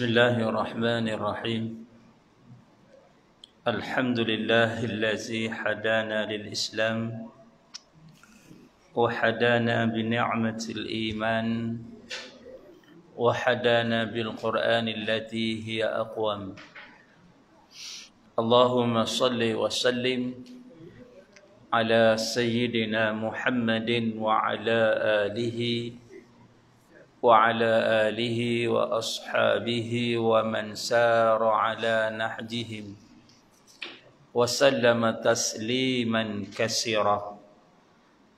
بسم الله الرحمن الرحيم الحمد لله الذي هدانا للإسلام وحدانا بنعمة الإيمان وحدانا بالقرآن الذي هي أقوم اللهم صل وسلم على سيدنا محمد وعلى آله وعلى وعلى آله وأصحابه ومن سار على نهجهم وسلم تسليما كثيرا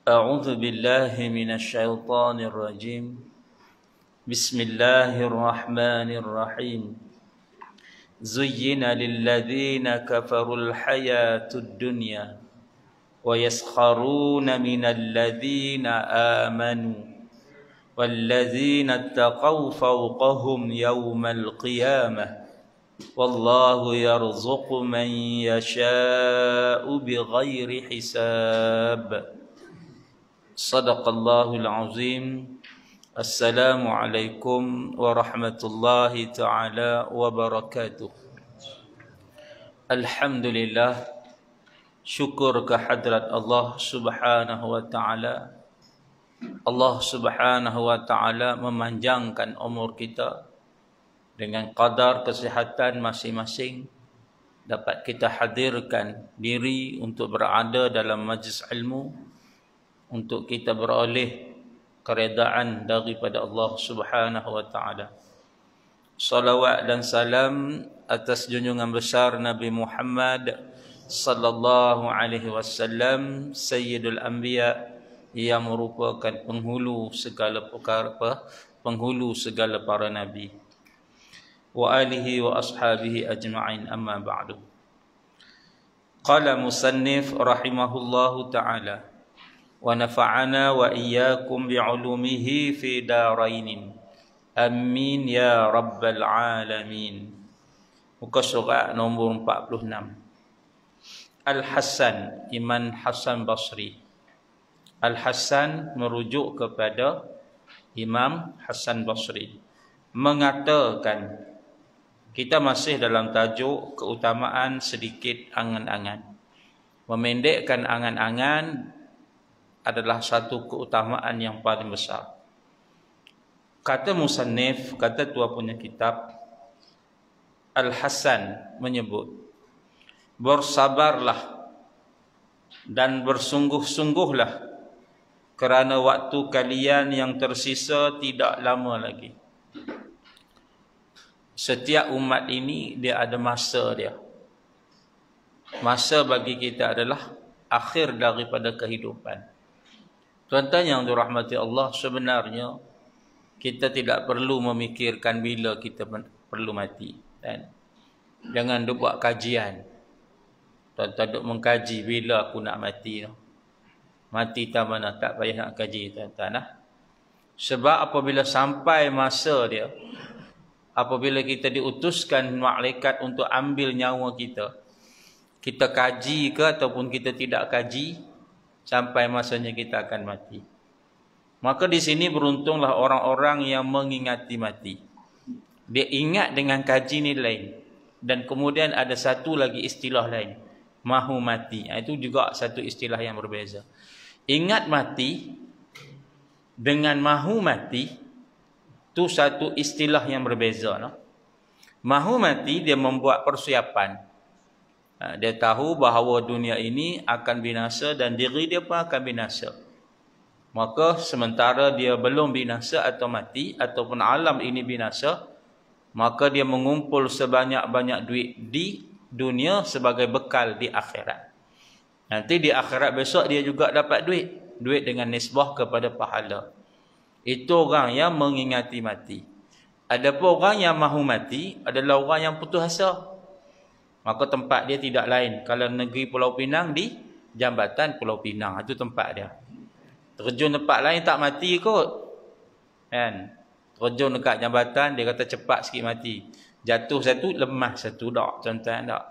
أعوذ بالله من الشيطان الرجيم بسم الله الرحمن الرحيم زين للذين كفروا الحياة الدنيا ويسخرون من الذين آمنوا والذين اتقوا فوقهم يوم القيامه والله يرزق من يشاء بغير حساب صدق الله العظيم السلام عليكم ورحمه الله تعالى وبركاته الحمد لله شكر كحضره الله سبحانه وتعالى Allah Subhanahu wa taala memanjangkan umur kita dengan kadar kesihatan masing-masing dapat kita hadirkan diri untuk berada dalam majlis ilmu untuk kita beroleh keredaan daripada Allah Subhanahu wa taala. Salawat dan salam atas junjungan besar Nabi Muhammad sallallahu alaihi wasallam sayyidul anbiya ia merupakan penghulu segala perkara apa penghulu segala para nabi wa alihi wa ashabihi ajma'in amma ba'du qala musannif rahimahullahu ta'ala wa nafa'ana wa iyyakum bi'ulumihi fi darainin amin ya rabbal alamin muka surat nombor 46 al hasan iman hasan basri Al-Hasan merujuk kepada Imam Hasan Basri mengatakan kita masih dalam tajuk keutamaan sedikit angan-angan. Memendekkan angan-angan adalah satu keutamaan yang paling besar. Kata Musannif, kata tua punya kitab, Al-Hasan menyebut, Bersabarlah dan bersungguh-sungguhlah kerana waktu kalian yang tersisa tidak lama lagi setiap umat ini dia ada masa dia masa bagi kita adalah akhir daripada kehidupan tuan-tuan yang dirahmati Allah sebenarnya kita tidak perlu memikirkan bila kita perlu mati kan jangan buat kajian tuan-tuan mengkaji bila aku nak mati tu ya. no? mati tak mana lah, tak payah nak kaji tuan-tuan lah. sebab apabila sampai masa dia apabila kita diutuskan malaikat untuk ambil nyawa kita kita kaji ke ataupun kita tidak kaji sampai masanya kita akan mati maka di sini beruntunglah orang-orang yang mengingati mati dia ingat dengan kaji ni lain dan kemudian ada satu lagi istilah lain mahu mati ha, itu juga satu istilah yang berbeza Ingat mati dengan mahu mati tu satu istilah yang berbeza. No? Mahu mati dia membuat persiapan. Ha, dia tahu bahawa dunia ini akan binasa dan diri dia pun akan binasa. Maka sementara dia belum binasa atau mati ataupun alam ini binasa, maka dia mengumpul sebanyak-banyak duit di dunia sebagai bekal di akhirat. Nanti di akhirat besok dia juga dapat duit. Duit dengan nisbah kepada pahala. Itu orang yang mengingati mati. Ada pun orang yang mahu mati adalah orang yang putus asa. Maka tempat dia tidak lain. Kalau negeri Pulau Pinang di jambatan Pulau Pinang. Itu tempat dia. Terjun tempat lain tak mati kot. Kan? Terjun dekat jambatan dia kata cepat sikit mati. Jatuh satu, lemah satu. Tak, tuan-tuan tak. -tuan,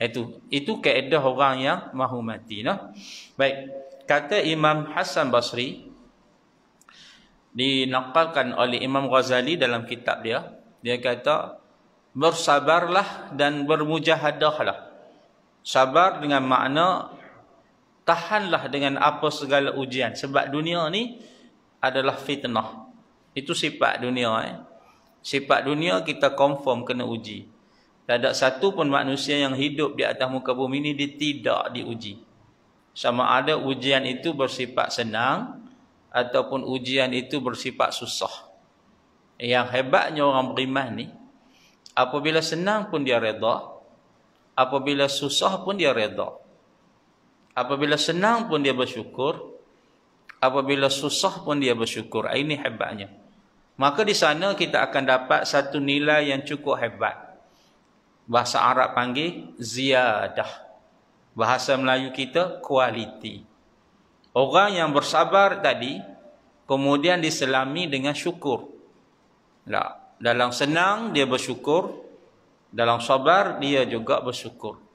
itu itu kaedah orang yang mahu mati. Nah? Baik. Kata Imam Hasan Basri. Dinakalkan oleh Imam Ghazali dalam kitab dia. Dia kata, bersabarlah dan bermujahadahlah. Sabar dengan makna, tahanlah dengan apa segala ujian. Sebab dunia ni adalah fitnah. Itu sifat dunia. Eh. Sifat dunia kita confirm kena uji. Tak ada satu pun manusia yang hidup di atas muka bumi ini dia tidak diuji. Sama ada ujian itu bersifat senang ataupun ujian itu bersifat susah. Yang hebatnya orang beriman ni apabila senang pun dia redha, apabila susah pun dia redha. Apabila senang pun dia bersyukur, apabila susah pun dia bersyukur. Ini hebatnya. Maka di sana kita akan dapat satu nilai yang cukup hebat. Bahasa Arab panggil ziyadah. Bahasa Melayu kita kualiti. Orang yang bersabar tadi kemudian diselami dengan syukur. Tak. Dalam senang dia bersyukur, dalam sabar dia juga bersyukur. Tak.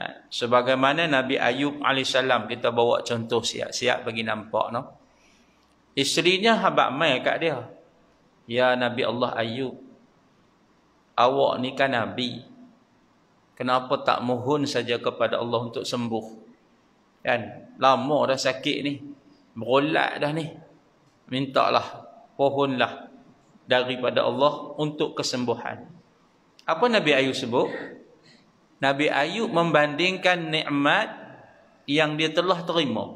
Ha, sebagaimana Nabi Ayub AS kita bawa contoh siap-siap bagi nampak. No? Isterinya habak mai kat dia. Ya Nabi Allah Ayub, awak ni kan Nabi. Kenapa tak mohon saja kepada Allah untuk sembuh? Kan? Lama dah sakit ni. Berolat dah ni. Mintalah. Pohonlah. Daripada Allah untuk kesembuhan. Apa Nabi Ayub sebut? Nabi Ayub membandingkan nikmat yang dia telah terima.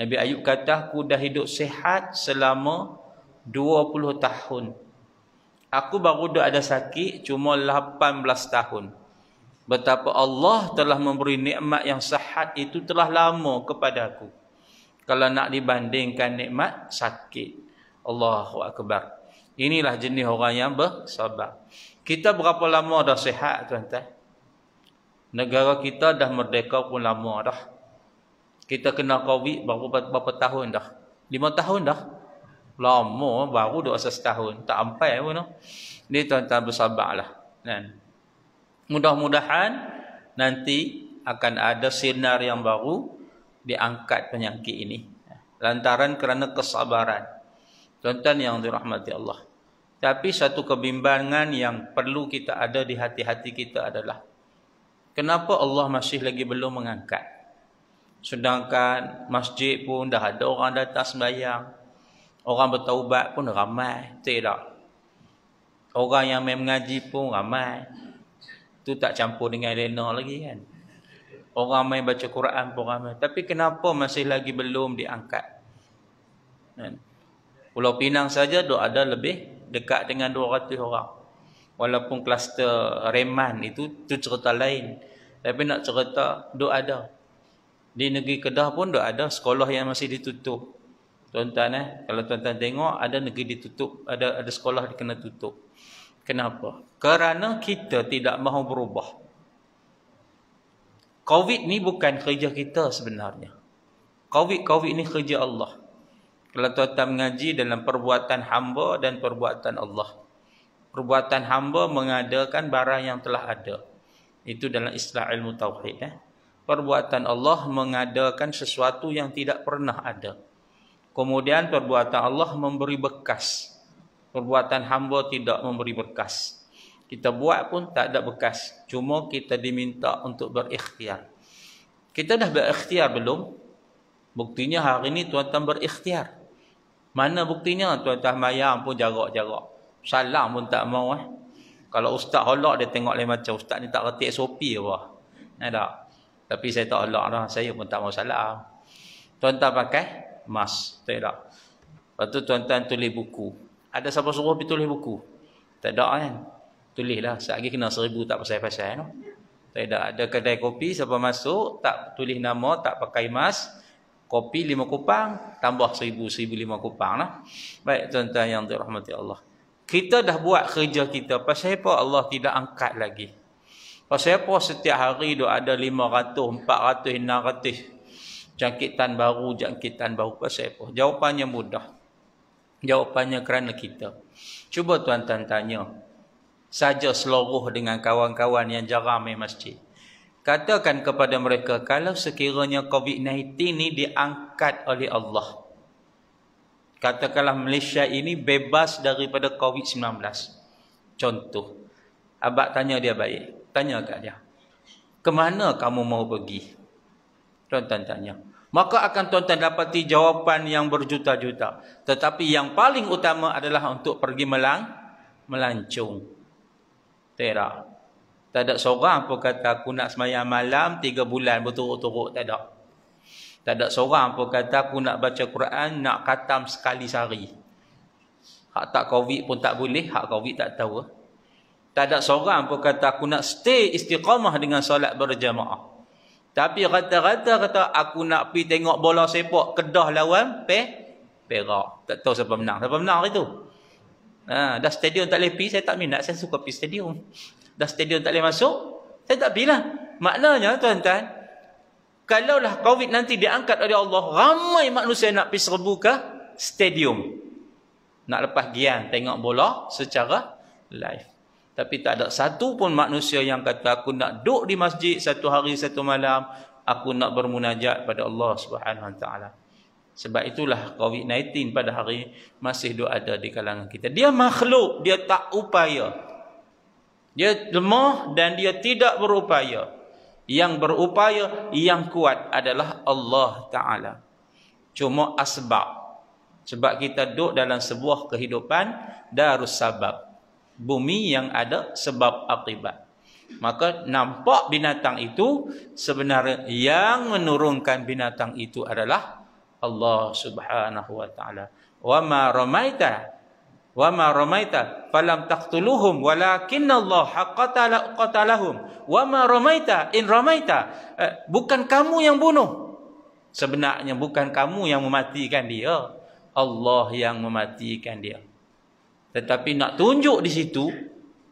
Nabi Ayub kata, aku dah hidup sehat selama 20 tahun. Aku baru duduk ada sakit cuma 18 tahun. Betapa Allah telah memberi nikmat yang sehat itu telah lama kepada aku. Kalau nak dibandingkan nikmat, sakit. Allahu Akbar. Inilah jenis orang yang bersabar. Kita berapa lama dah sehat tuan-tuan? Negara kita dah merdeka pun lama dah. Kita kena COVID berapa, berapa tahun dah? Lima tahun dah? Lama baru dua asas tahun. Tak sampai pun. Ini tuan-tuan bersabarlah. Kan? Mudah-mudahan nanti akan ada sinar yang baru diangkat penyakit ini. Lantaran kerana kesabaran. Tuan-tuan yang dirahmati Allah. Tapi satu kebimbangan yang perlu kita ada di hati-hati kita adalah kenapa Allah masih lagi belum mengangkat? Sedangkan masjid pun dah ada orang datang sembahyang. Orang bertaubat pun ramai. Tidak. Orang yang main mengaji pun ramai. Tu tak campur dengan Elena lagi kan. Orang main baca Quran pun ramai. Tapi kenapa masih lagi belum diangkat? Kan? Pulau Pinang saja dok ada lebih dekat dengan 200 orang. Walaupun kluster Reman itu tu cerita lain. Tapi nak cerita dok ada. Di negeri Kedah pun dok ada sekolah yang masih ditutup tuan-tuan eh kalau tuan-tuan tengok ada negeri ditutup ada ada sekolah dikena tutup kenapa kerana kita tidak mahu berubah covid ni bukan kerja kita sebenarnya covid covid ni kerja Allah kalau tuan-tuan mengaji dalam perbuatan hamba dan perbuatan Allah perbuatan hamba mengadakan barang yang telah ada itu dalam istilah ilmu tauhid eh perbuatan Allah mengadakan sesuatu yang tidak pernah ada Kemudian perbuatan Allah memberi bekas. Perbuatan hamba tidak memberi bekas. Kita buat pun tak ada bekas. Cuma kita diminta untuk berikhtiar. Kita dah berikhtiar belum? Buktinya hari ini tuan-tuan berikhtiar. Mana buktinya tuan-tuan mayam pun jarak-jarak. Salam pun tak mau eh. Kalau ustaz holak dia tengok lain macam ustaz ni tak reti SOP ke apa. Ada. Tapi saya tak holak lah. Saya pun tak mau salam. Tuan-tuan pakai emas. Tak ada. Lepas tu tuan-tuan tulis buku. Ada siapa suruh pergi tulis buku? Tak ada kan? Tulislah. Sehari kena seribu tak pasal-pasal. No? Tak ada. Ada kedai kopi, siapa masuk, tak tulis nama, tak pakai emas. Kopi lima kupang, tambah seribu, seribu lima kupang. No? Baik tuan-tuan yang dirahmati Allah. Kita dah buat kerja kita. Pasal apa Allah tidak angkat lagi? Pasal apa setiap hari ada lima ratus, empat ratus, enam ratus jangkitan baru, jangkitan baru pasal apa? Jawapannya mudah. Jawapannya kerana kita. Cuba tuan-tuan tanya. Saja seluruh dengan kawan-kawan yang jarang main masjid. Katakan kepada mereka, kalau sekiranya COVID-19 ini diangkat oleh Allah. Katakanlah Malaysia ini bebas daripada COVID-19. Contoh. Abang tanya dia baik. Tanya kat dia. Kemana kamu mau pergi? tuan-tuan tanya. Maka akan tuan-tuan dapati jawapan yang berjuta-juta. Tetapi yang paling utama adalah untuk pergi melang, melancung. Terak. Tak ada seorang pun kata aku nak semayang malam tiga bulan berturut-turut. Tak ada. Tak ada seorang pun kata aku nak baca Quran nak katam sekali sehari. Hak tak COVID pun tak boleh. Hak COVID tak tahu. Tak ada seorang pun kata aku nak stay istiqamah dengan solat berjamaah. Tapi rata-rata kata aku nak pi tengok bola sepak Kedah lawan pe, Perak. Tak tahu siapa menang. Siapa menang hari tu? Ha, dah stadium tak boleh pergi, saya tak minat. Saya suka pergi stadium. Dah stadium tak boleh masuk, saya tak pergi lah. Maknanya tuan-tuan, lah COVID nanti diangkat oleh Allah, ramai manusia nak pi serbu ke stadium. Nak lepas gian tengok bola secara live. Tapi tak ada satu pun manusia yang kata aku nak duduk di masjid satu hari satu malam, aku nak bermunajat pada Allah Subhanahu Wa taala. Sebab itulah COVID-19 pada hari masih duk ada di kalangan kita. Dia makhluk, dia tak upaya. Dia lemah dan dia tidak berupaya. Yang berupaya, yang kuat adalah Allah Ta'ala. Cuma asbab. Sebab kita duduk dalam sebuah kehidupan darussabab. sabab bumi yang ada sebab akibat. Maka nampak binatang itu sebenarnya yang menurunkan binatang itu adalah Allah Subhanahu wa taala. Wa ma ramaita wa ma ramaita falam taqtuluhum walakin Allah qatala qatalahum wa ma ramaita in ramaita eh, bukan kamu yang bunuh sebenarnya bukan kamu yang mematikan dia Allah yang mematikan dia tetapi nak tunjuk di situ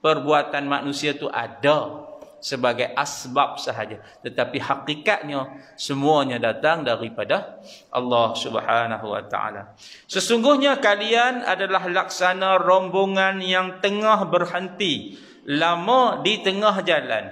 perbuatan manusia tu ada sebagai asbab sahaja. Tetapi hakikatnya semuanya datang daripada Allah Subhanahu Wa Taala. Sesungguhnya kalian adalah laksana rombongan yang tengah berhenti lama di tengah jalan.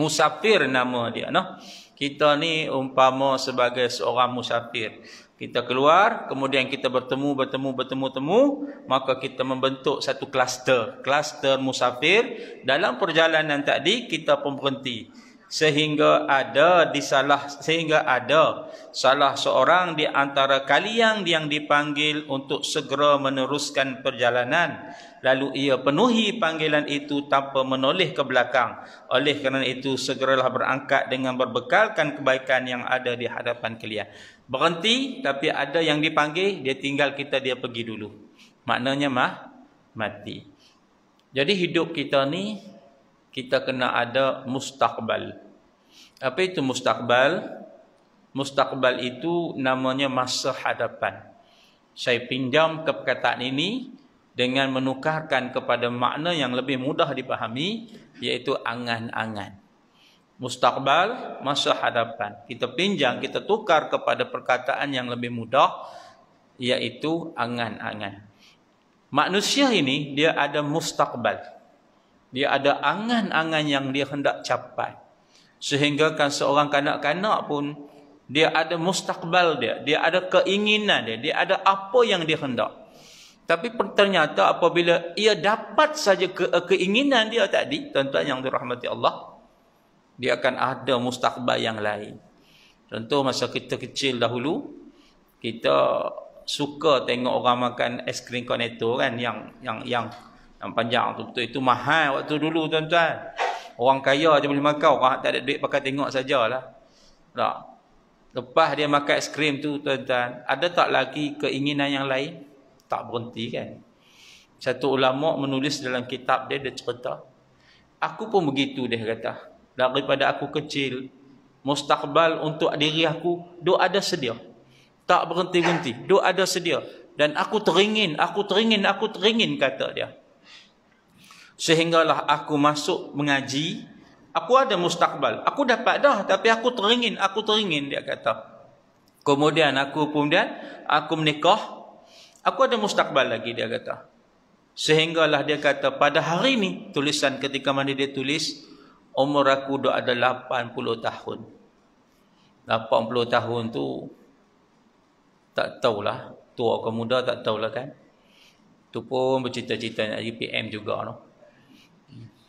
Musafir nama dia. No, Kita ni umpama sebagai seorang musafir kita keluar kemudian kita bertemu bertemu bertemu temu maka kita membentuk satu kluster kluster musafir dalam perjalanan tadi kita pun berhenti sehingga ada di salah sehingga ada salah seorang di antara kalian yang dipanggil untuk segera meneruskan perjalanan lalu ia penuhi panggilan itu tanpa menoleh ke belakang oleh kerana itu segeralah berangkat dengan berbekalkan kebaikan yang ada di hadapan kalian berhenti tapi ada yang dipanggil dia tinggal kita dia pergi dulu maknanya mah mati jadi hidup kita ni kita kena ada mustakbal apa itu mustakbal mustakbal itu namanya masa hadapan saya pinjam ke perkataan ini dengan menukarkan kepada makna yang lebih mudah dipahami iaitu angan-angan mustakbal masa hadapan. Kita pinjam, kita tukar kepada perkataan yang lebih mudah yaitu angan-angan. Manusia ini dia ada mustakbal. Dia ada angan-angan yang dia hendak capai. Sehingga kan seorang kanak-kanak pun dia ada mustakbal dia, dia ada keinginan dia, dia ada apa yang dia hendak. Tapi ternyata apabila ia dapat saja ke, keinginan dia tadi, tuan-tuan yang dirahmati Allah, dia akan ada mustaqbal yang lain. Contoh masa kita kecil dahulu, kita suka tengok orang makan es krim Cornetto kan yang yang yang yang panjang tu betul itu mahal waktu dulu tuan-tuan. Orang kaya je boleh makan, orang tak ada duit pakai tengok sajalah. Tak. Lepas dia makan es krim tu tuan-tuan, ada tak lagi keinginan yang lain? Tak berhenti kan. Satu ulama menulis dalam kitab dia dia cerita, aku pun begitu dia kata daripada aku kecil mustakbal untuk diri aku duk ada sedia tak berhenti-henti duk ada sedia dan aku teringin aku teringin aku teringin kata dia sehinggalah aku masuk mengaji aku ada mustakbal aku dapat dah tapi aku teringin aku teringin dia kata kemudian aku kemudian aku menikah aku ada mustakbal lagi dia kata sehinggalah dia kata pada hari ini tulisan ketika mana dia tulis umur aku dah ada 80 tahun. 80 tahun tu tak tahulah tua ke muda tak tahulah kan. Tu pun bercita-cita nak jadi PM juga noh.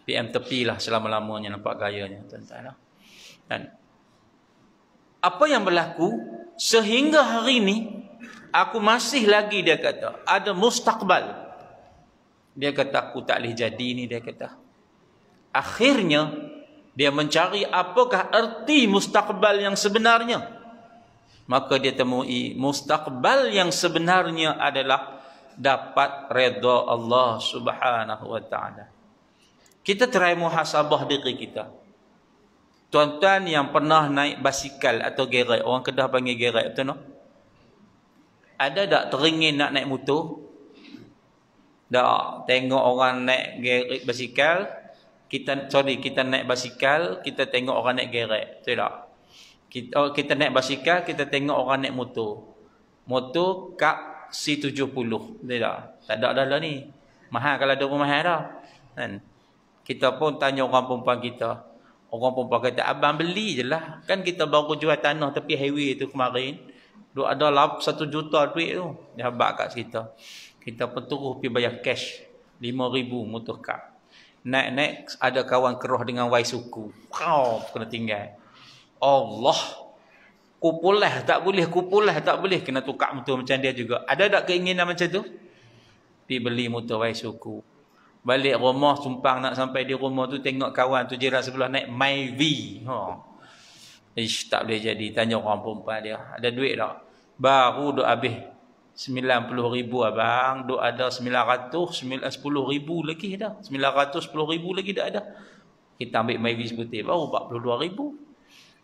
PM tepilah selama-lamanya nampak gayanya tuan-tuan lah. Dan apa yang berlaku sehingga hari ini aku masih lagi dia kata ada mustaqbal. dia kata aku tak boleh jadi ni dia kata akhirnya dia mencari apakah erti mustakbal yang sebenarnya. Maka dia temui mustakbal yang sebenarnya adalah dapat redha Allah subhanahu wa ta'ala. Kita try muhasabah diri kita. Tuan-tuan yang pernah naik basikal atau gerai, orang kedah panggil gerai, betul no? Ada tak teringin nak naik motor? Tak, tengok orang naik gerai basikal, kita sorry kita naik basikal kita tengok orang naik gerek betul tak kita oh, kita naik basikal kita tengok orang naik motor motor kak C70 betul tak tak ada dah lah ni mahal kalau ada pun mahal dah kan kita pun tanya orang perempuan kita orang perempuan kata abang beli je lah kan kita baru jual tanah tapi highway tu kemarin duk ada lap 1 juta duit tu dia habak kat kita kita pun terus pergi bayar cash 5000 motor kak naik-naik ada kawan keroh dengan wai suku. Kau kena tinggal. Allah. Kupulah tak boleh, kupulah tak boleh. Kena tukar motor macam dia juga. Ada tak keinginan macam tu? Pergi beli motor wai suku. Balik rumah, sumpang nak sampai di rumah tu, tengok kawan tu jiran sebelah naik Myvi. Ha. Ish, tak boleh jadi. Tanya orang perempuan dia. Ada duit tak? Baru duk habis 90 ribu abang duk ada 900 10 ribu lagi dah 900 10 ribu lagi dah ada kita ambil Mavi sebutin baru 42 ribu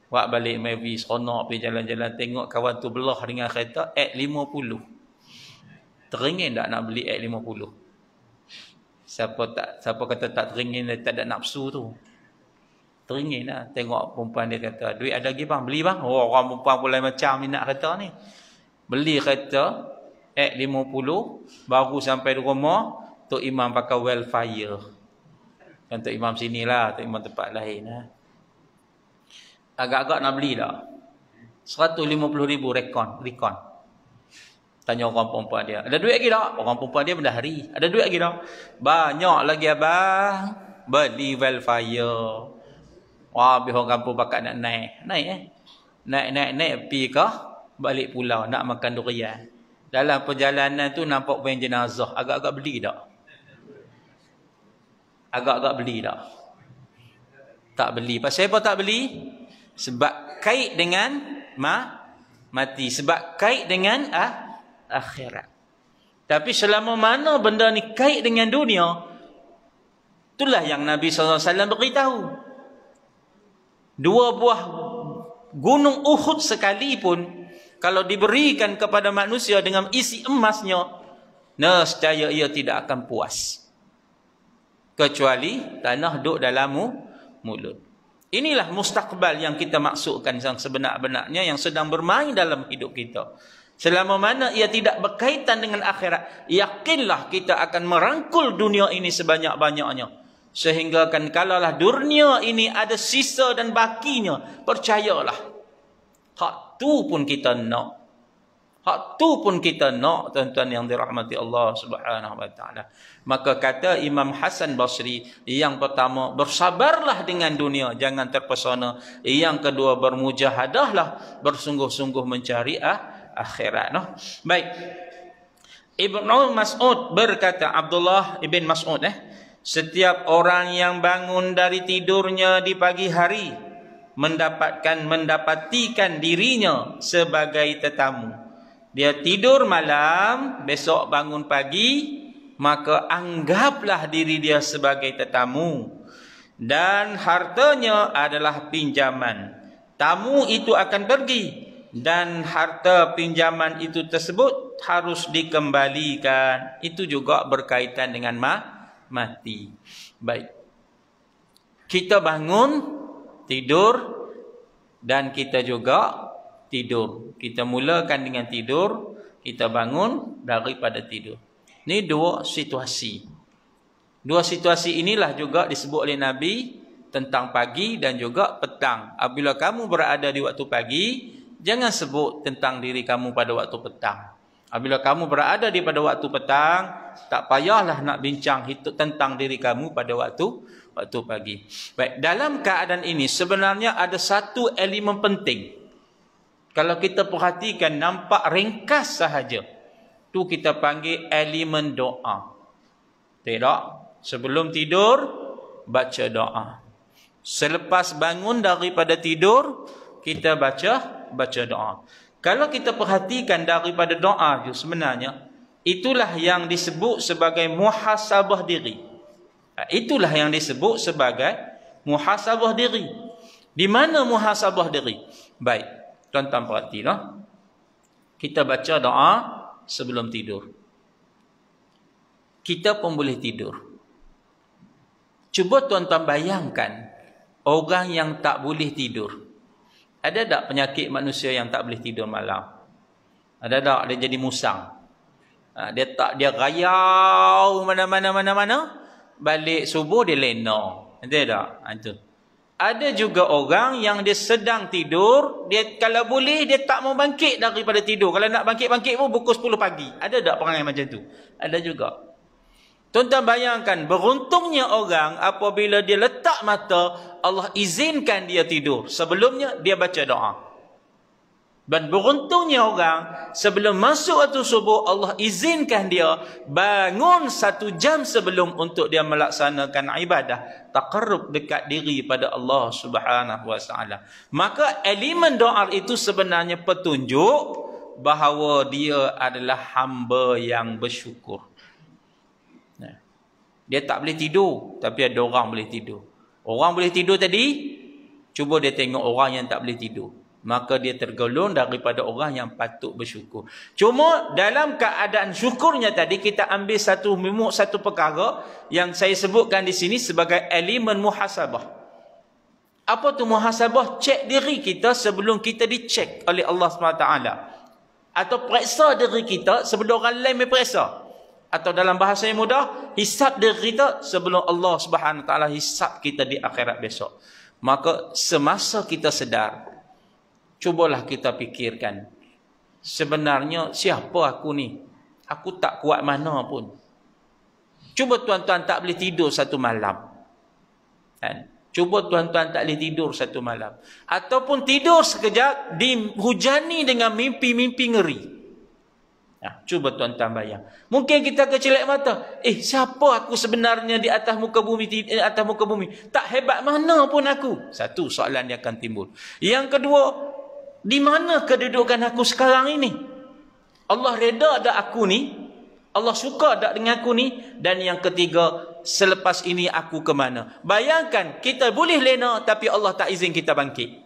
buat balik Mavi seronok pergi jalan-jalan tengok kawan tu belah dengan kereta at 50 teringin tak nak beli at 50 siapa tak siapa kata tak teringin tak ada nafsu tu teringin lah tengok perempuan dia kata duit ada lagi bang beli bang oh, orang perempuan pula macam ni nak kereta ni beli kereta Eh lima puluh baru sampai rumah Tok Imam pakai wellfire kan Tok Imam sini lah Tok Imam tempat lain ha. agak-agak nak beli tak puluh ribu rekon, rekon. tanya orang perempuan dia ada duit lagi tak? orang perempuan dia benda hari ada duit lagi tak? banyak lagi abang beli wellfire wah habis orang kampung pakai nak naik naik eh naik naik naik pergi ke balik pulau nak makan durian dalam perjalanan tu nampak main jenazah. Agak-agak beli tak? Agak-agak beli tak? Tak beli. Pasal apa tak beli? Sebab kait dengan ma mati. Sebab kait dengan ah, akhirat. Tapi selama mana benda ni kait dengan dunia, itulah yang Nabi SAW beritahu. Dua buah gunung Uhud sekalipun kalau diberikan kepada manusia dengan isi emasnya, nescaya ia tidak akan puas. Kecuali tanah duduk dalam mulut. Inilah mustakbal yang kita maksudkan yang sebenar-benarnya yang sedang bermain dalam hidup kita. Selama mana ia tidak berkaitan dengan akhirat, yakinlah kita akan merangkul dunia ini sebanyak-banyaknya. Sehingga kan kalaulah dunia ini ada sisa dan bakinya, percayalah. Tak tu pun kita nak. Hak tu pun kita nak tuan-tuan yang dirahmati Allah Subhanahu wa taala. Maka kata Imam Hasan Basri, yang pertama bersabarlah dengan dunia, jangan terpesona. Yang kedua bermujahadahlah bersungguh-sungguh mencari ah, akhirat noh. Baik. Ibnu Mas'ud berkata Abdullah ibn Mas'ud eh setiap orang yang bangun dari tidurnya di pagi hari mendapatkan mendapatikan dirinya sebagai tetamu. Dia tidur malam, besok bangun pagi, maka anggaplah diri dia sebagai tetamu. Dan hartanya adalah pinjaman. Tamu itu akan pergi dan harta pinjaman itu tersebut harus dikembalikan. Itu juga berkaitan dengan ma mati. Baik. Kita bangun tidur dan kita juga tidur. Kita mulakan dengan tidur, kita bangun daripada tidur. Ini dua situasi. Dua situasi inilah juga disebut oleh Nabi tentang pagi dan juga petang. Apabila kamu berada di waktu pagi, jangan sebut tentang diri kamu pada waktu petang. Apabila kamu berada di pada waktu petang, tak payahlah nak bincang tentang diri kamu pada waktu waktu pagi. Baik, dalam keadaan ini sebenarnya ada satu elemen penting. Kalau kita perhatikan nampak ringkas sahaja. Tu kita panggil elemen doa. Tidak? Sebelum tidur, baca doa. Selepas bangun daripada tidur, kita baca baca doa. Kalau kita perhatikan daripada doa tu sebenarnya, itulah yang disebut sebagai muhasabah diri. Ha, itulah yang disebut sebagai muhasabah diri. Di mana muhasabah diri? Baik, tuan-tuan perhati. Lah. Kita baca doa sebelum tidur. Kita pun boleh tidur. Cuba tuan-tuan bayangkan orang yang tak boleh tidur. Ada tak penyakit manusia yang tak boleh tidur malam? Ada tak dia jadi musang? Ha, dia tak dia rayau mana-mana mana-mana balik subuh dia lena. Betul tak? Itu. Ha, Ada juga orang yang dia sedang tidur, dia kalau boleh dia tak mau bangkit daripada tidur. Kalau nak bangkit-bangkit pun pukul 10 pagi. Ada tak perangai macam tu? Ada juga. Tuan-tuan bayangkan, beruntungnya orang apabila dia letak mata, Allah izinkan dia tidur. Sebelumnya, dia baca doa. Dan beruntungnya orang, sebelum masuk waktu subuh, Allah izinkan dia bangun satu jam sebelum untuk dia melaksanakan ibadah. Takarub dekat diri pada Allah subhanahu wa ta'ala. Maka elemen doa itu sebenarnya petunjuk bahawa dia adalah hamba yang bersyukur. Dia tak boleh tidur, tapi ada orang boleh tidur. Orang boleh tidur tadi, cuba dia tengok orang yang tak boleh tidur maka dia tergolong daripada orang yang patut bersyukur. Cuma dalam keadaan syukurnya tadi kita ambil satu mimuk satu perkara yang saya sebutkan di sini sebagai elemen muhasabah. Apa tu muhasabah? Cek diri kita sebelum kita dicek oleh Allah SWT. Atau periksa diri kita sebelum orang lain memperiksa. Atau dalam bahasa yang mudah, hisap diri kita sebelum Allah SWT hisap kita di akhirat besok. Maka semasa kita sedar, cubalah kita fikirkan sebenarnya siapa aku ni aku tak kuat mana pun cuba tuan-tuan tak boleh tidur satu malam kan cuba tuan-tuan tak boleh tidur satu malam ataupun tidur sekejap dihujani dengan mimpi-mimpi ngeri Ya, cuba tuan tambah yang Mungkin kita kecilak mata. Eh, siapa aku sebenarnya di atas muka bumi di eh, atas muka bumi? Tak hebat mana pun aku. Satu soalan yang akan timbul. Yang kedua, di mana kedudukan aku sekarang ini? Allah reda dak aku ni? Allah suka dak dengan aku ni? Dan yang ketiga, selepas ini aku ke mana? Bayangkan kita boleh lena tapi Allah tak izin kita bangkit.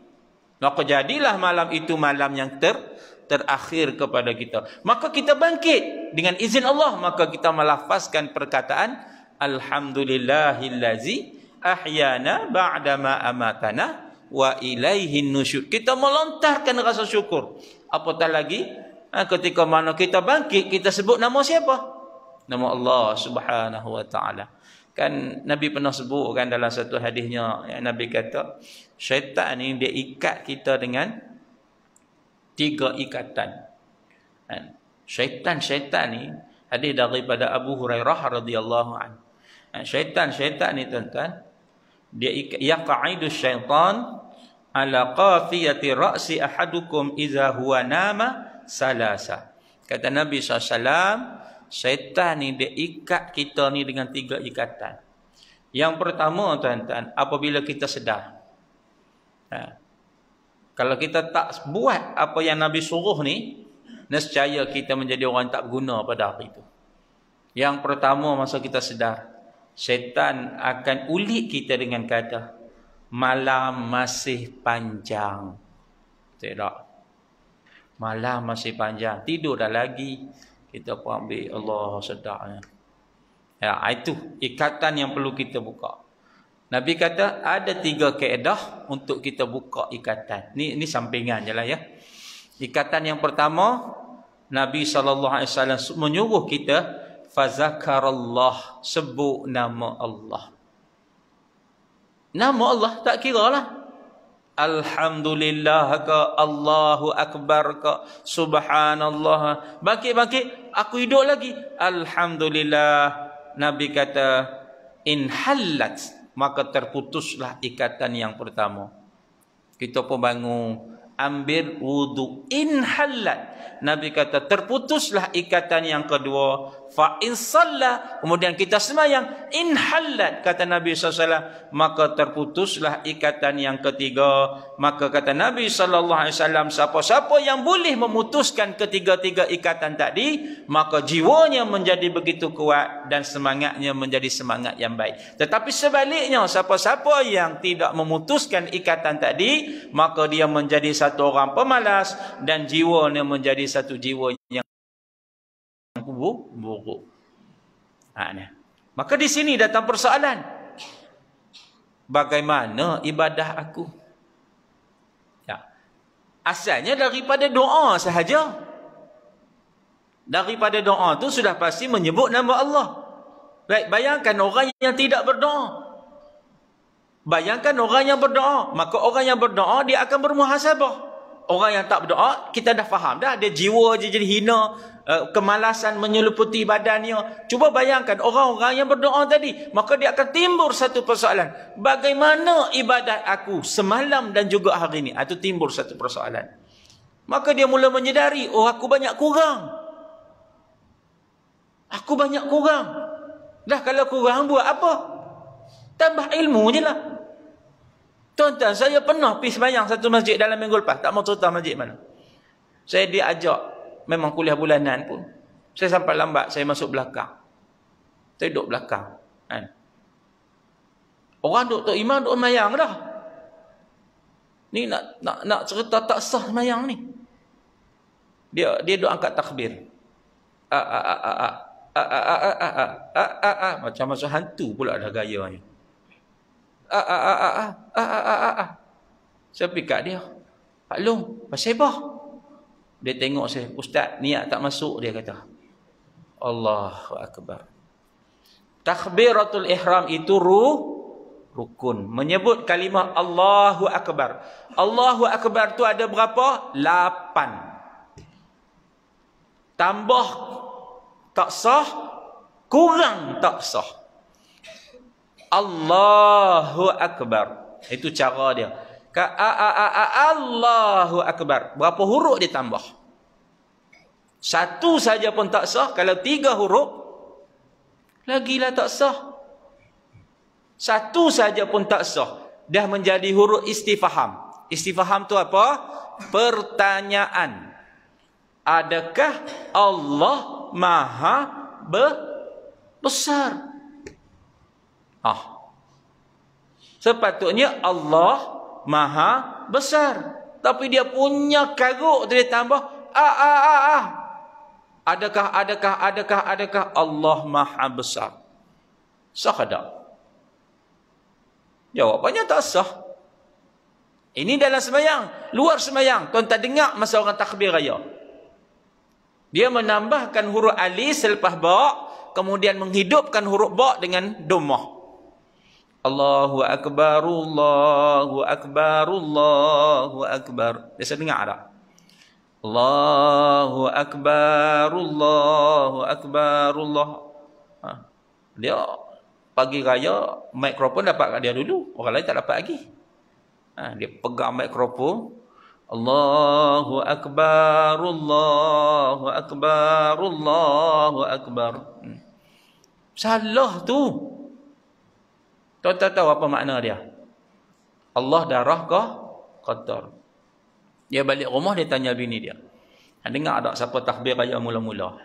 Maka jadilah malam itu malam yang ter terakhir kepada kita. Maka kita bangkit dengan izin Allah, maka kita melafazkan perkataan alhamdulillahillazi ahyana ba'dama amatana wa ilaihi nusyud. Kita melontarkan rasa syukur. Apatah lagi ha, ketika mana kita bangkit kita sebut nama siapa? Nama Allah Subhanahu wa taala. Kan Nabi pernah sebut kan dalam satu hadisnya yang Nabi kata syaitan ini dia ikat kita dengan tiga ikatan. Kan? Syaitan-syaitan ni hadis daripada Abu Hurairah radhiyallahu anhu. Ha, syaitan-syaitan ni tuan-tuan dia ikat yaqaidu syaitan ala qafiyati ra'si ahadukum iza huwa nama salasa. Kata Nabi SAW, syaitan ni dia ikat kita ni dengan tiga ikatan. Yang pertama tuan-tuan, apabila kita sedar. Ha. Kalau kita tak buat apa yang Nabi suruh ni, nescaya kita menjadi orang tak guna pada hari itu. Yang pertama masa kita sedar, syaitan akan ulik kita dengan kata malam masih panjang. Tidak. Malam masih panjang. Tidur dah lagi. Kita pun ambil Allah sedaknya. Ya, itu ikatan yang perlu kita buka. Nabi kata ada tiga keedah untuk kita buka ikatan. Ni, ini sampingan je lah ya. Ikatan yang pertama, Nabi SAW menyuruh kita, Fazakarallah, sebut nama Allah. Nama Allah tak kira lah. Alhamdulillah ke Allahu Akbar ke Subhanallah. Bangkit-bangkit aku hidup lagi. Alhamdulillah. Nabi kata in halat maka terputuslah ikatan yang pertama. Kita pun bangun ambil wudu in halat. Nabi kata terputuslah ikatan yang kedua fa in sallah kemudian kita sembahyang in halat kata Nabi SAW maka terputuslah ikatan yang ketiga maka kata Nabi Sallallahu Alaihi Wasallam siapa-siapa yang boleh memutuskan ketiga-tiga ikatan tadi maka jiwanya menjadi begitu kuat dan semangatnya menjadi semangat yang baik tetapi sebaliknya siapa-siapa yang tidak memutuskan ikatan tadi maka dia menjadi satu orang pemalas dan jiwanya menjadi satu jiwa yang buruk. Ha, ni. Maka di sini datang persoalan. Bagaimana ibadah aku? Ya. Asalnya daripada doa sahaja. Daripada doa tu sudah pasti menyebut nama Allah. Baik, bayangkan orang yang tidak berdoa. Bayangkan orang yang berdoa. Maka orang yang berdoa, dia akan bermuhasabah. Orang yang tak berdoa, kita dah faham dah. Dia jiwa je jadi hina. Eh, kemalasan menyeluputi badannya. Cuba bayangkan orang-orang yang berdoa tadi, maka dia akan timbul satu persoalan. Bagaimana ibadat aku semalam dan juga hari ini? Itu ah, timbul satu persoalan. Maka dia mula menyedari, oh aku banyak kurang. Aku banyak kurang. Dah kalau kurang buat apa? Tambah ilmu je lah. Tuan-tuan, saya pernah pergi sembahyang satu masjid dalam minggu lepas. Tak mahu cerita masjid mana. Saya diajak memang kuliah bulanan pun. Saya sampai lambat, saya masuk belakang. Saya duduk belakang. Kan? Orang duduk tak imam, duduk mayang dah. Ni nak nak nak cerita tak sah mayang ni. Dia dia duduk angkat takbir. Ah ah ah ah ah. Ah ah ah ah ah ah macam macam hantu pula dah gaya ni. Ah ah ah ah ah ah ah ah. Saya pikat dia. Pak Long, pasal apa? Dia tengok saya, ustaz niat tak masuk dia kata. Allahu akbar. Takbiratul ihram itu ru rukun. Menyebut kalimah Allahu akbar. Allahu akbar tu ada berapa? Lapan. Tambah tak sah, kurang tak sah. Allahu akbar. Itu cara dia. Ka -a -a -a -a Allahu Akbar. Berapa huruf dia tambah? Satu saja pun tak sah. Kalau tiga huruf, lagilah tak sah. Satu saja pun tak sah. Dah menjadi huruf istifaham. Istifaham tu apa? Pertanyaan. Adakah Allah Maha be Besar? Ah. Sepatutnya Allah maha besar. Tapi dia punya karuk dia tambah. Ah, ah, ah, ah. Adakah, adakah, adakah, adakah Allah maha besar? Sah tak? Jawapannya tak sah. Ini dalam semayang. Luar semayang. Tuan tak dengar masa orang takbir raya. Dia menambahkan huruf Ali selepas ba' kemudian menghidupkan huruf ba' dengan domah. Allahu akbar, Allahu akbar, Allahu akbar. Biasa dengar tak? Allahu akbar, Allahu akbar, Allah. Ha. Dia pagi raya, mikrofon dapat kat dia dulu. Orang lain tak dapat lagi. Ha, dia pegang mikrofon. Allahu akbar, Allahu akbar, Allahu akbar. Hmm. Salah tu. Tuan-tuan tahu apa makna dia? Allah darah kah? Kotor. Dia balik rumah, dia tanya bini dia. Dan ha, dengar ada siapa takbir raya mula-mula.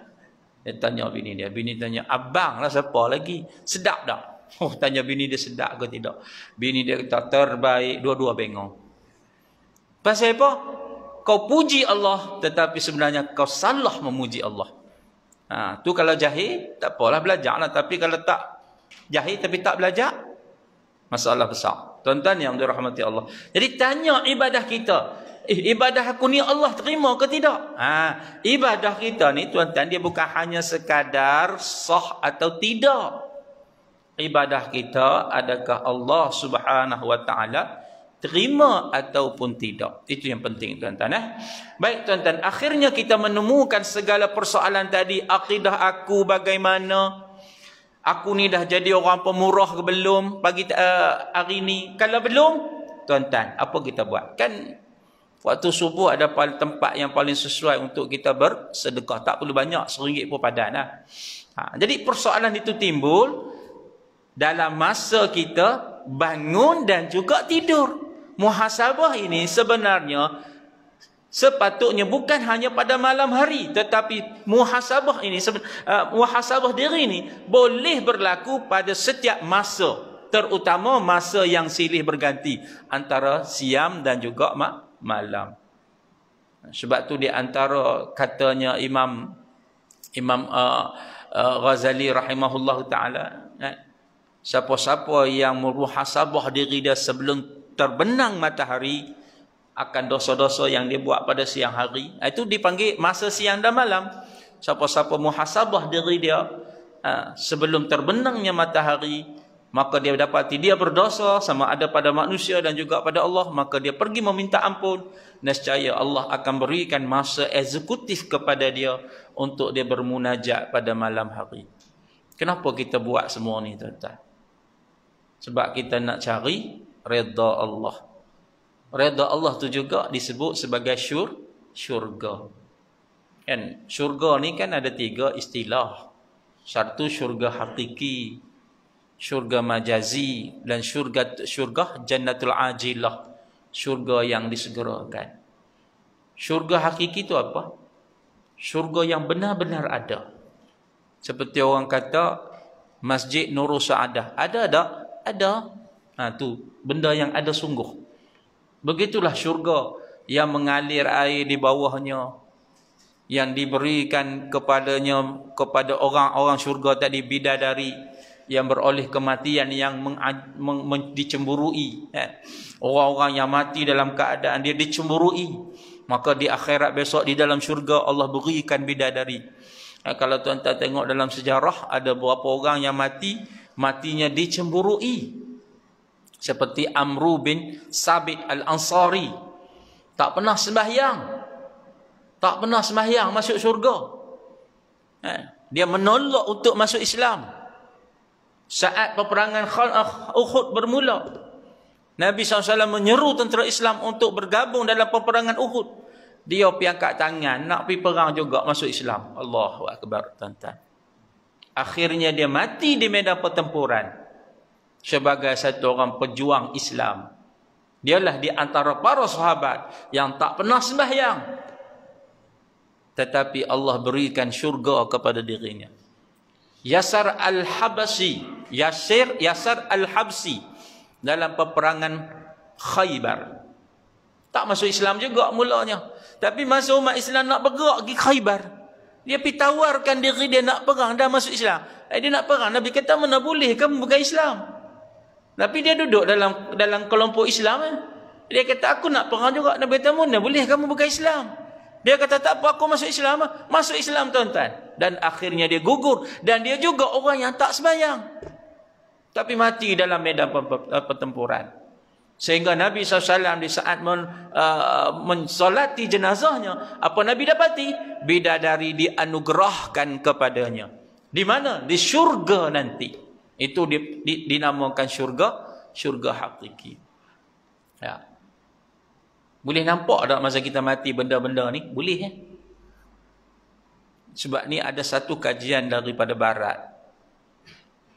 Dia tanya bini dia. Bini tanya, abang lah siapa lagi? Sedap tak? Oh, tanya bini dia sedap ke tidak? Bini dia kata, terbaik. Dua-dua bengong. Pasal apa? Kau puji Allah, tetapi sebenarnya kau salah memuji Allah. Ha, tu kalau jahil, tak apalah belajar lah. Tapi kalau tak jahil, tapi tak belajar, Masalah besar. Tuan-tuan yang dirahmati Allah. Jadi tanya ibadah kita. Eh, ibadah aku ni Allah terima ke tidak? Ha, ibadah kita ni tuan-tuan dia bukan hanya sekadar sah atau tidak. Ibadah kita adakah Allah subhanahu wa ta'ala terima ataupun tidak. Itu yang penting tuan-tuan. Eh? Baik tuan-tuan, akhirnya kita menemukan segala persoalan tadi. Akidah aku bagaimana? Bagaimana? aku ni dah jadi orang pemurah ke belum pagi uh, eh, hari ni kalau belum tuan-tuan apa kita buat kan waktu subuh ada tempat yang paling sesuai untuk kita bersedekah tak perlu banyak seringgit pun padanlah ha jadi persoalan itu timbul dalam masa kita bangun dan juga tidur muhasabah ini sebenarnya sepatutnya bukan hanya pada malam hari tetapi muhasabah ini uh, muhasabah diri ini boleh berlaku pada setiap masa terutama masa yang silih berganti antara siam dan juga malam sebab tu di antara katanya imam imam uh, uh, Ghazali rahimahullah taala eh, siapa-siapa yang muhasabah diri dia sebelum terbenang matahari akan dosa-dosa yang dia buat pada siang hari. Itu dipanggil masa siang dan malam. Siapa-siapa muhasabah diri dia ah, sebelum terbenangnya matahari, maka dia dapati dia berdosa sama ada pada manusia dan juga pada Allah, maka dia pergi meminta ampun. Nescaya Allah akan berikan masa eksekutif kepada dia untuk dia bermunajat pada malam hari. Kenapa kita buat semua ni tuan-tuan? Sebab kita nak cari redha Allah. Reda Allah tu juga disebut sebagai syur, syurga. Kan? Syurga ni kan ada tiga istilah. Satu syurga hakiki, syurga majazi dan syurga syurga jannatul ajilah. Syurga yang disegerakan. Syurga hakiki tu apa? Syurga yang benar-benar ada. Seperti orang kata Masjid Nurul Saadah. Ada ada, Ada. Ha, tu benda yang ada sungguh. Begitulah syurga yang mengalir air di bawahnya yang diberikan kepadanya kepada orang-orang syurga tadi bidadari yang beroleh kematian yang meng, meng, men, dicemburui eh. orang-orang yang mati dalam keadaan dia dicemburui maka di akhirat besok di dalam syurga Allah berikan bidadari eh, kalau tuan-tuan tengok dalam sejarah ada beberapa orang yang mati matinya dicemburui seperti Amru bin Sabit Al-Ansari tak pernah sembahyang tak pernah sembahyang masuk syurga eh? dia menolak untuk masuk Islam saat peperangan eh, Uhud bermula Nabi SAW menyeru tentera Islam untuk bergabung dalam peperangan Uhud dia pergi angkat tangan nak pergi perang juga masuk Islam Allahu Akbar tuan-tuan akhirnya dia mati di medan pertempuran sebagai satu orang pejuang Islam. Dialah di antara para sahabat yang tak pernah sembahyang. Tetapi Allah berikan syurga kepada dirinya. Yasar al Habsi, Yasir Yasar Al-Habsi. Dalam peperangan Khaybar. Tak masuk Islam juga mulanya. Tapi masa umat Islam nak bergerak pergi Khaybar. Dia pergi tawarkan diri dia nak perang. Dah masuk Islam. Eh, dia nak perang. Nabi kata mana boleh kamu bukan Islam. Tapi dia duduk dalam dalam kelompok Islam. Eh. Dia kata, aku nak perang juga. Nabi kata, mana boleh kamu bukan Islam? Dia kata, tak apa, aku masuk Islam. Eh. Masuk Islam, tuan-tuan. Dan akhirnya dia gugur. Dan dia juga orang yang tak sembahyang. Tapi mati dalam medan pertempuran. Sehingga Nabi SAW di saat men, uh, mensolati jenazahnya, apa Nabi dapati? Bidadari dianugerahkan kepadanya. Di mana? Di syurga Nanti. Itu di, di, dinamakan syurga, syurga hakiki. Ya. Boleh nampak tak masa kita mati benda-benda ni? Boleh ya? Sebab ni ada satu kajian daripada barat.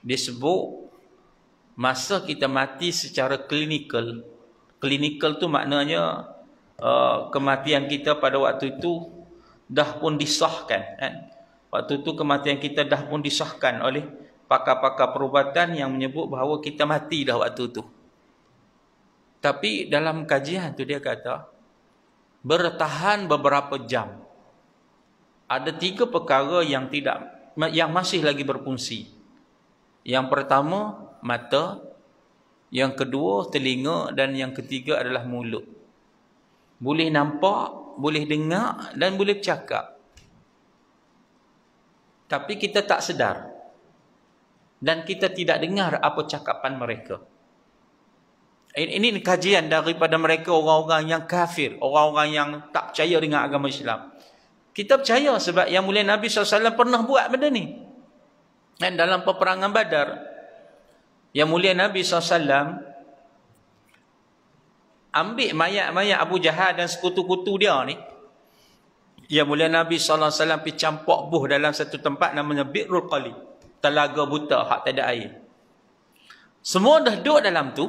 Dia sebut masa kita mati secara klinikal. Klinikal tu maknanya uh, kematian kita pada waktu itu dah pun disahkan. Kan? Waktu itu kematian kita dah pun disahkan oleh pakar-pakar perubatan yang menyebut bahawa kita mati dah waktu tu. Tapi dalam kajian tu dia kata, bertahan beberapa jam. Ada tiga perkara yang tidak yang masih lagi berfungsi. Yang pertama, mata. Yang kedua, telinga. Dan yang ketiga adalah mulut. Boleh nampak, boleh dengar dan boleh cakap. Tapi kita tak sedar dan kita tidak dengar apa cakapan mereka. Ini, ini kajian daripada mereka orang-orang yang kafir, orang-orang yang tak percaya dengan agama Islam. Kita percaya sebab yang mulia Nabi SAW pernah buat benda ni. Dan dalam peperangan badar, yang mulia Nabi SAW ambil mayat-mayat Abu Jahal dan sekutu-kutu dia ni. Yang mulia Nabi SAW pergi campak buh dalam satu tempat namanya Bi'rul Qalib telaga buta hak tak ada air. Semua dah duduk dalam tu.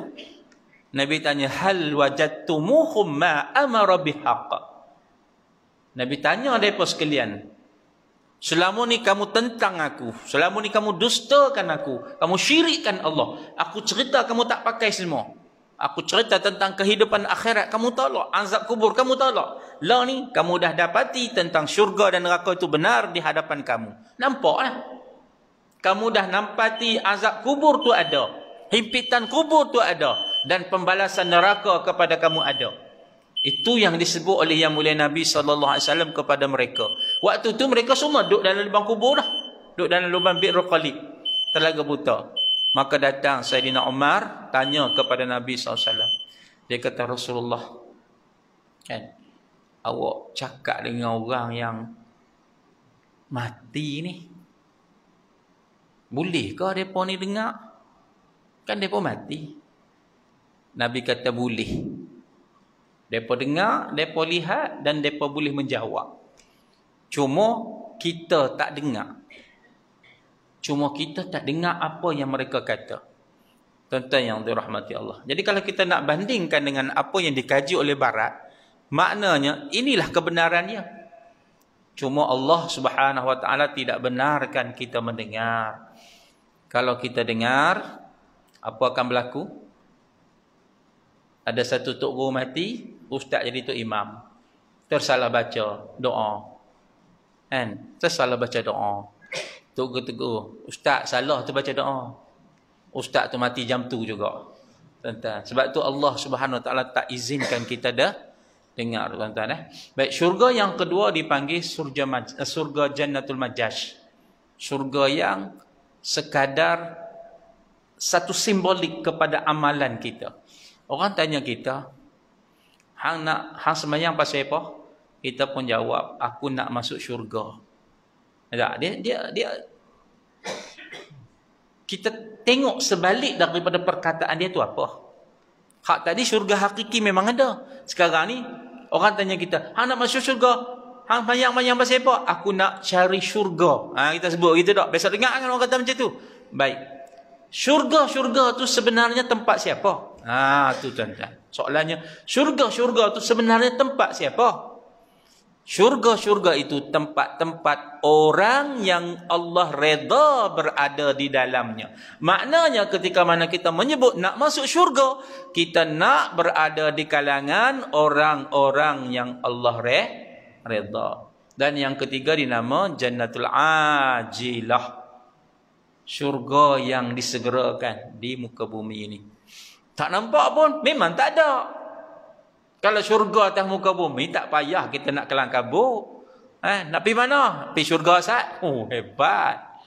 Nabi tanya hal wajadtumuhum ma amara bihaq. Nabi tanya depa sekalian. Selama ni kamu tentang aku, selama ni kamu dustakan aku, kamu syirikkan Allah. Aku cerita kamu tak pakai semua. Aku cerita tentang kehidupan akhirat kamu tolak, azab kubur kamu tolak. Lah ni kamu dah dapati tentang syurga dan neraka itu benar di hadapan kamu. Nampaklah. Eh? kamu dah nampati azab kubur tu ada. Himpitan kubur tu ada. Dan pembalasan neraka kepada kamu ada. Itu yang disebut oleh yang mulia Nabi SAW kepada mereka. Waktu tu mereka semua duduk dalam lubang kubur dah. Duduk dalam lubang Bi'ru Qalib. Telaga buta. Maka datang Sayyidina Umar tanya kepada Nabi SAW. Dia kata Rasulullah. Kan? Awak cakap dengan orang yang mati ni. Boleh ke mereka ni dengar? Kan mereka mati. Nabi kata boleh. Mereka dengar, mereka lihat dan mereka boleh menjawab. Cuma kita tak dengar. Cuma kita tak dengar apa yang mereka kata. Tentang tuan yang dirahmati Allah. Jadi kalau kita nak bandingkan dengan apa yang dikaji oleh Barat, maknanya inilah kebenarannya. Cuma Allah Subhanahu wa taala tidak benarkan kita mendengar. Kalau kita dengar, apa akan berlaku? Ada satu tok guru mati, ustaz jadi tok imam. Tersalah baca doa. and Tersalah baca doa. Tok guru tegur, ustaz salah tu baca doa. Ustaz tu mati jam tu juga. Tentang. Sebab tu Allah Subhanahu wa taala tak izinkan kita dah dengar tuan-tuan eh. Baik syurga yang kedua dipanggil surga eh, surga Jannatul Majaj. Surga yang sekadar satu simbolik kepada amalan kita. Orang tanya kita, hang nak hang semayang pasal apa? Kita pun jawab, aku nak masuk syurga. Ada Dia, dia, dia, kita tengok sebalik daripada perkataan dia tu apa. Hak tadi syurga hakiki memang ada. Sekarang ni Orang tanya kita, hang nak masuk syurga? Hang banyak-banyak bersepak? Aku nak cari syurga. Ha, kita sebut gitu tak? Biasa dengar kan orang kata macam tu? Baik. Syurga-syurga tu sebenarnya tempat siapa? Ha, tu tuan-tuan. Soalannya, syurga-syurga tu sebenarnya tempat siapa? Syurga-syurga itu tempat-tempat orang yang Allah reda berada di dalamnya. Maknanya ketika mana kita menyebut nak masuk syurga, kita nak berada di kalangan orang-orang yang Allah reda. Dan yang ketiga dinama Jannatul Ajilah. Syurga yang disegerakan di muka bumi ini. Tak nampak pun, memang tak ada. Kalau syurga atas muka bumi, tak payah kita nak kelang kabut. Eh, nak pergi mana? Pergi syurga saat? Oh, hebat.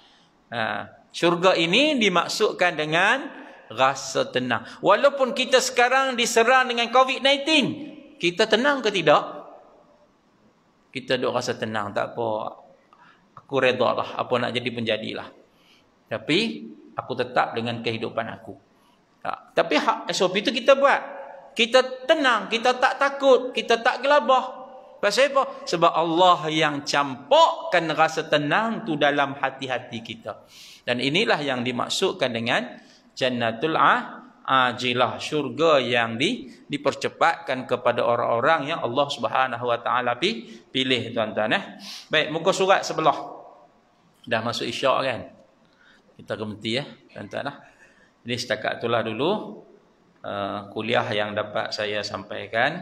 Ha. Syurga ini dimaksudkan dengan rasa tenang. Walaupun kita sekarang diserang dengan COVID-19, kita tenang ke tidak? Kita duk rasa tenang, tak apa. Aku reda lah, apa nak jadi pun jadilah. Tapi, aku tetap dengan kehidupan aku. Ha. Tapi hak SOP itu kita buat kita tenang, kita tak takut, kita tak gelabah. Pasal apa? Sebab Allah yang campurkan rasa tenang tu dalam hati-hati kita. Dan inilah yang dimaksudkan dengan jannatul ah, ajilah syurga yang di, dipercepatkan kepada orang-orang yang Allah Subhanahu wa taala pilih tuan-tuan eh. Baik, muka surat sebelah. Dah masuk isyak kan? Kita berhenti ya, eh, tuan-tuan lah. Ini setakat itulah dulu uh, kuliah yang dapat saya sampaikan.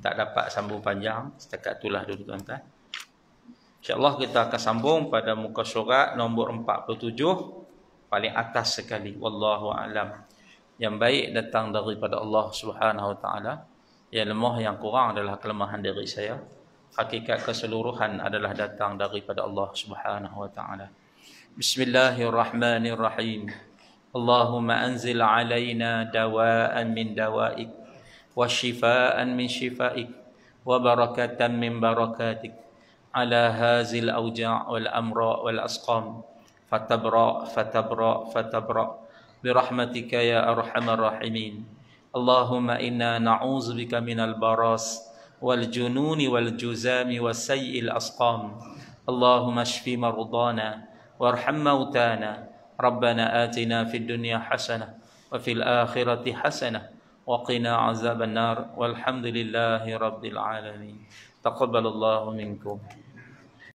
Tak dapat sambung panjang. Setakat itulah dulu tuan-tuan. InsyaAllah kita akan sambung pada muka surat nombor 47. Paling atas sekali. Wallahu a'lam. Yang baik datang daripada Allah Subhanahu wa Taala. Yang lemah yang kurang adalah kelemahan diri saya. Hakikat keseluruhan adalah datang daripada Allah Subhanahu Wa Taala. Bismillahirrahmanirrahim. اللهم أنزل علينا دواء من دوائك وشفاء من شفائك وبركة من بركاتك على هذه الأوجاع والأمراء والأسقام فتبرأ فتبرأ فتبرأ برحمتك يا أرحم الراحمين اللهم إنا نعوذ بك من البراس والجنون والجزام وسيء الأسقام اللهم اشف مرضانا وارحم موتانا ربنا آتنا في الدنيا حسنة وفي الآخرة حسنة وقنا عذاب النار والحمد لله رب العالمين تقبل الله منكم